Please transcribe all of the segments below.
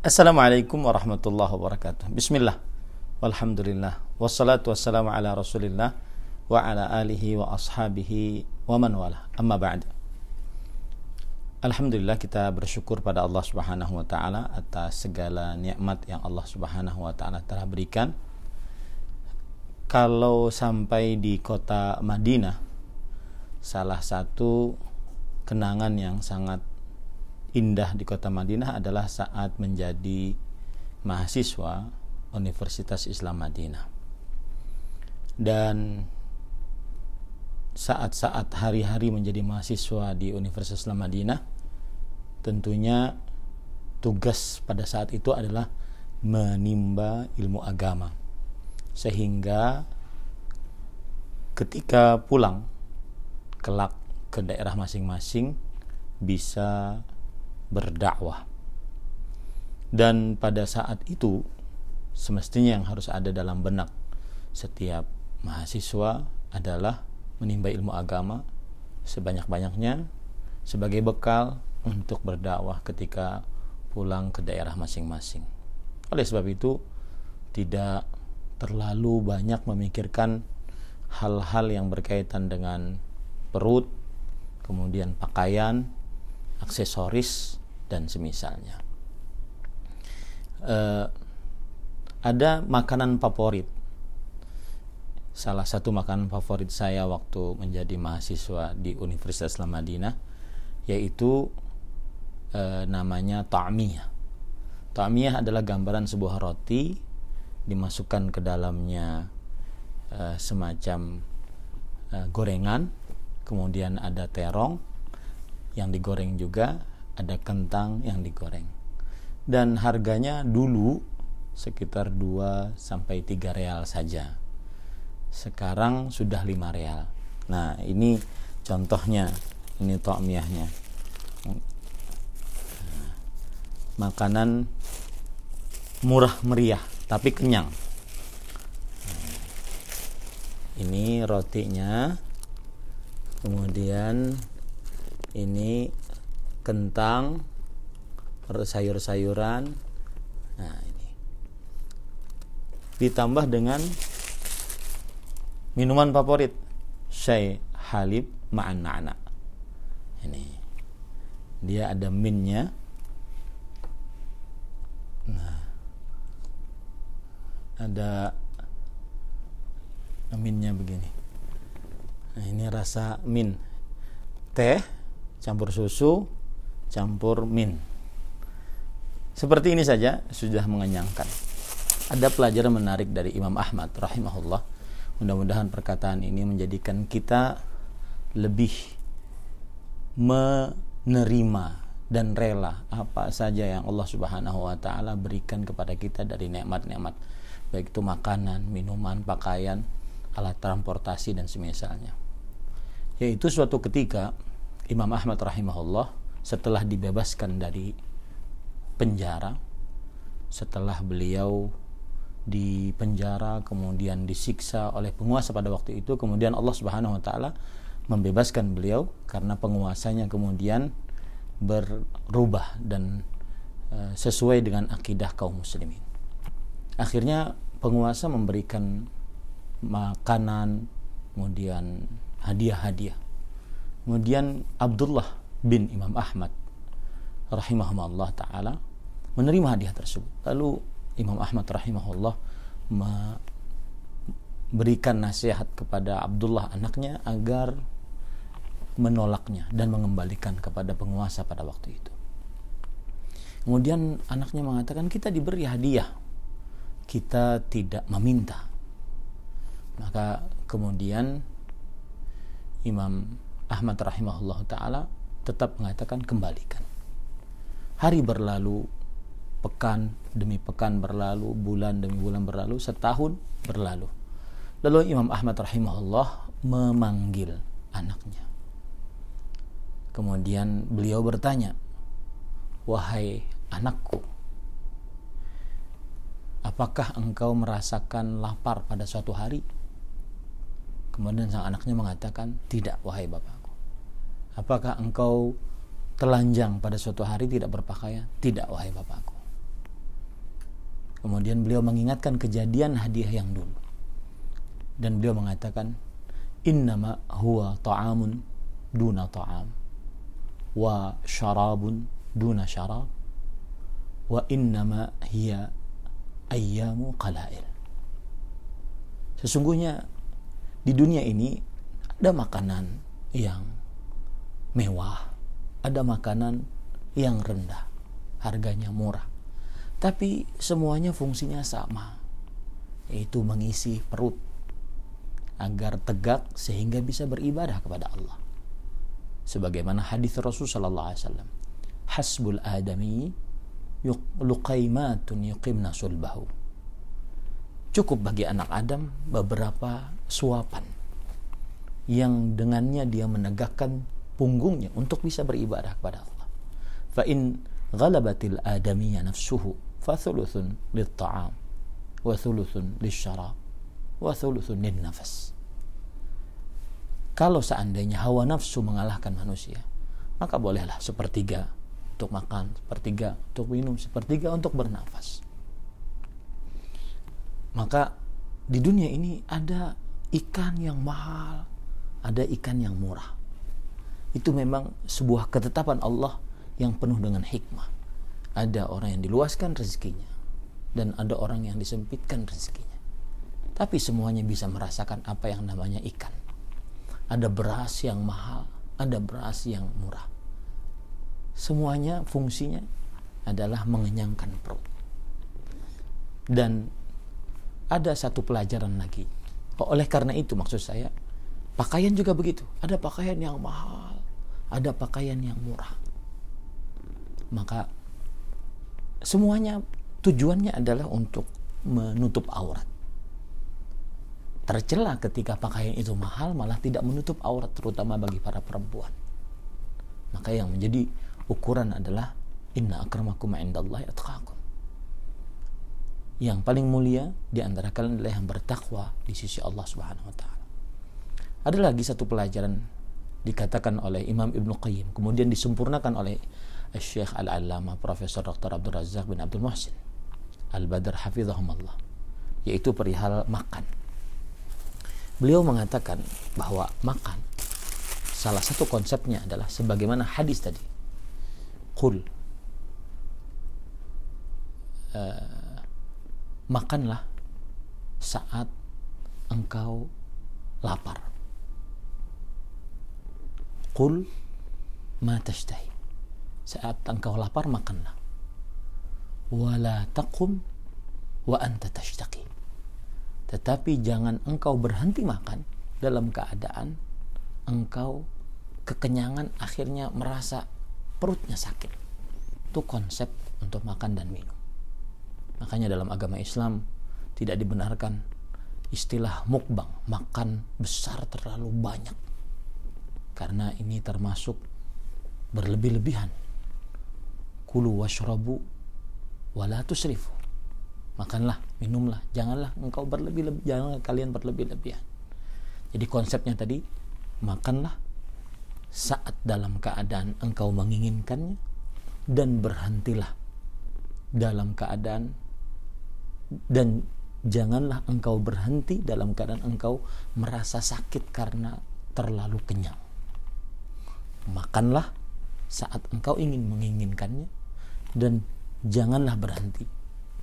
Assalamualaikum warahmatullahi wabarakatuh. Bismillah. Walhamdulillah. Wassalatu wassalamu ala Rasulillah wa ala alihi wa ashabihi wa man wala. Amma ba'd. Alhamdulillah kita bersyukur pada Allah Subhanahu wa taala atas segala nikmat yang Allah Subhanahu wa taala telah berikan. Kalau sampai di kota Madinah salah satu kenangan yang sangat indah di kota Madinah adalah saat menjadi mahasiswa Universitas Islam Madinah. Dan saat-saat hari-hari menjadi mahasiswa di Universitas Islam Madinah, tentunya tugas pada saat itu adalah menimba ilmu agama. Sehingga ketika pulang kelak ke daerah masing-masing bisa berdakwah. Dan pada saat itu semestinya yang harus ada dalam benak setiap mahasiswa adalah menimba ilmu agama sebanyak-banyaknya sebagai bekal untuk berdakwah ketika pulang ke daerah masing-masing. Oleh sebab itu, tidak terlalu banyak memikirkan hal-hal yang berkaitan dengan perut, kemudian pakaian, aksesoris, dan semisalnya. Uh, ada makanan favorit. Salah satu makanan favorit saya waktu menjadi mahasiswa di Universitas Islam Madinah yaitu uh, namanya ta'miyah. Ta'miyah adalah gambaran sebuah roti dimasukkan ke dalamnya uh, semacam gorengan, kemudian ada terong yang digoreng juga ada kentang yang digoreng. Dan harganya dulu sekitar 2 sampai 3 real saja. Sekarang sudah 5 real. Nah, ini contohnya. Ini tokmiahnya. Makanan murah meriah tapi kenyang. Ini rotinya. Kemudian ini kentang, sayur-sayuran. Nah, ini. Ditambah dengan minuman favorit, syai halib ma'an anak Ini. Dia ada minnya. Nah. Ada minnya begini. Nah, ini rasa min. Teh campur susu campur min. Seperti ini saja sudah mengenyangkan. Ada pelajaran menarik dari Imam Ahmad rahimahullah. Mudah-mudahan perkataan ini menjadikan kita lebih menerima dan rela apa saja yang Allah Subhanahu wa taala berikan kepada kita dari nikmat-nikmat baik itu makanan, minuman, pakaian, alat transportasi dan semisalnya. Yaitu suatu ketika Imam Ahmad rahimahullah setelah dibebaskan dari penjara setelah beliau di penjara kemudian disiksa oleh penguasa pada waktu itu kemudian Allah Subhanahu wa taala membebaskan beliau karena penguasanya kemudian berubah dan e, sesuai dengan akidah kaum muslimin. Akhirnya penguasa memberikan makanan, kemudian hadiah-hadiah. Kemudian Abdullah bin Imam Ahmad rahimahumullah taala menerima hadiah tersebut. Lalu Imam Ahmad rahimahullah memberikan nasihat kepada Abdullah anaknya agar menolaknya dan mengembalikan kepada penguasa pada waktu itu. Kemudian anaknya mengatakan kita diberi hadiah. Kita tidak meminta. Maka kemudian Imam Ahmad rahimahullah taala tetap mengatakan kembalikan. Hari berlalu, pekan demi pekan berlalu, bulan demi bulan berlalu, setahun berlalu. Lalu Imam Ahmad rahimahullah memanggil anaknya. Kemudian beliau bertanya, "Wahai anakku, apakah engkau merasakan lapar pada suatu hari?" Kemudian sang anaknya mengatakan, "Tidak, wahai Bapak." Apakah engkau telanjang pada suatu hari tidak berpakaian? Tidak, wahai bapakku. Kemudian beliau mengingatkan kejadian hadiah yang dulu. Dan beliau mengatakan, Innama huwa ta'amun duna ta'am. Wa syarabun duna syarab. Wa innama hiya ayyamu qalail. Sesungguhnya di dunia ini ada makanan yang mewah, ada makanan yang rendah, harganya murah. Tapi semuanya fungsinya sama, yaitu mengisi perut agar tegak sehingga bisa beribadah kepada Allah. Sebagaimana hadis Rasul sallallahu alaihi wasallam, hasbul adami luqaimatun yuqimna sulbahu. Cukup bagi anak Adam beberapa suapan yang dengannya dia menegakkan punggungnya untuk bisa beribadah kepada Allah. Fa in ghalabatil adamiyya nafsuhu fa thuluthun lit-ta'am wa thuluthun syarab wa thuluthun lin-nafas. Kalau seandainya hawa nafsu mengalahkan manusia, maka bolehlah sepertiga untuk makan, sepertiga untuk minum, sepertiga untuk bernafas. Maka di dunia ini ada ikan yang mahal, ada ikan yang murah itu memang sebuah ketetapan Allah yang penuh dengan hikmah. Ada orang yang diluaskan rezekinya dan ada orang yang disempitkan rezekinya. Tapi semuanya bisa merasakan apa yang namanya ikan. Ada beras yang mahal, ada beras yang murah. Semuanya fungsinya adalah mengenyangkan perut. Dan ada satu pelajaran lagi. Oh, oleh karena itu maksud saya, pakaian juga begitu. Ada pakaian yang mahal, ada pakaian yang murah. Maka semuanya tujuannya adalah untuk menutup aurat. Tercela ketika pakaian itu mahal malah tidak menutup aurat terutama bagi para perempuan. Maka yang menjadi ukuran adalah inna akramakum indallahi atqakum. Yang paling mulia di antara kalian adalah yang bertakwa di sisi Allah Subhanahu wa taala. Ada lagi satu pelajaran dikatakan oleh Imam Ibn Qayyim kemudian disempurnakan oleh Syekh Al-Allamah Profesor Dr. Abdul Razak bin Abdul Muhsin Al-Badr Hafizahumullah yaitu perihal makan beliau mengatakan bahwa makan salah satu konsepnya adalah sebagaimana hadis tadi kul uh, eh, makanlah saat engkau lapar Qul ma tashtahi. Saat engkau lapar makanlah. Wala taqum wa anta tashtaki. Tetapi jangan engkau berhenti makan dalam keadaan engkau kekenyangan akhirnya merasa perutnya sakit. Itu konsep untuk makan dan minum. Makanya dalam agama Islam tidak dibenarkan istilah mukbang, makan besar terlalu banyak karena ini termasuk berlebih-lebihan kulu washrabu wala tusrifu makanlah minumlah janganlah engkau berlebih lebih jangan kalian berlebih-lebihan jadi konsepnya tadi makanlah saat dalam keadaan engkau menginginkannya dan berhentilah dalam keadaan dan janganlah engkau berhenti dalam keadaan engkau merasa sakit karena terlalu kenyang makanlah saat engkau ingin menginginkannya dan janganlah berhenti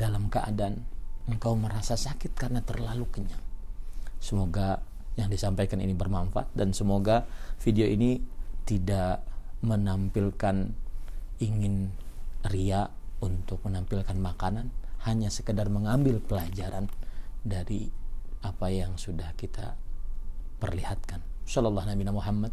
dalam keadaan engkau merasa sakit karena terlalu kenyang. Semoga yang disampaikan ini bermanfaat dan semoga video ini tidak menampilkan ingin ria untuk menampilkan makanan hanya sekedar mengambil pelajaran dari apa yang sudah kita perlihatkan. Shallallahu Nabi Muhammad